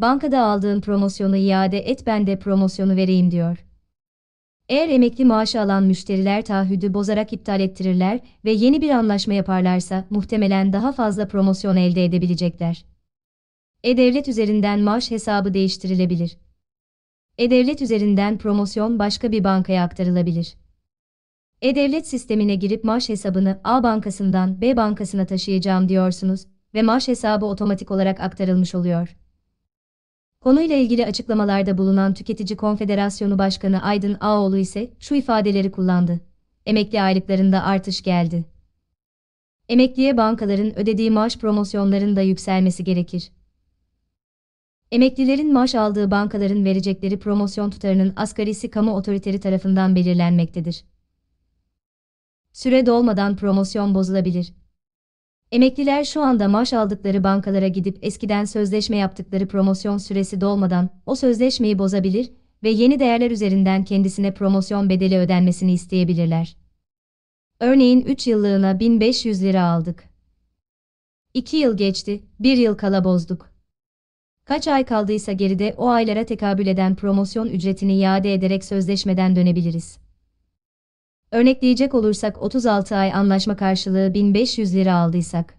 bankada aldığın promosyonu iade et ben de promosyonu vereyim diyor. Eğer emekli maaşı alan müşteriler taahhüdü bozarak iptal ettirirler ve yeni bir anlaşma yaparlarsa muhtemelen daha fazla promosyon elde edebilecekler. E-Devlet üzerinden maaş hesabı değiştirilebilir. E-Devlet üzerinden promosyon başka bir bankaya aktarılabilir. E-Devlet sistemine girip maaş hesabını A bankasından B bankasına taşıyacağım diyorsunuz ve maaş hesabı otomatik olarak aktarılmış oluyor. Konuyla ilgili açıklamalarda bulunan Tüketici Konfederasyonu Başkanı Aydın Ağoğlu ise şu ifadeleri kullandı. Emekli aylıklarında artış geldi. Emekliye bankaların ödediği maaş promosyonlarının da yükselmesi gerekir. Emeklilerin maaş aldığı bankaların verecekleri promosyon tutarının asgarisi kamu otoriteri tarafından belirlenmektedir. Süre dolmadan promosyon bozulabilir. Emekliler şu anda maaş aldıkları bankalara gidip eskiden sözleşme yaptıkları promosyon süresi dolmadan o sözleşmeyi bozabilir ve yeni değerler üzerinden kendisine promosyon bedeli ödenmesini isteyebilirler. Örneğin 3 yıllığına 1500 lira aldık. 2 yıl geçti, 1 yıl kala bozduk. Kaç ay kaldıysa geride o aylara tekabül eden promosyon ücretini iade ederek sözleşmeden dönebiliriz. Örnekleyecek olursak 36 ay anlaşma karşılığı 1500 lira aldıysak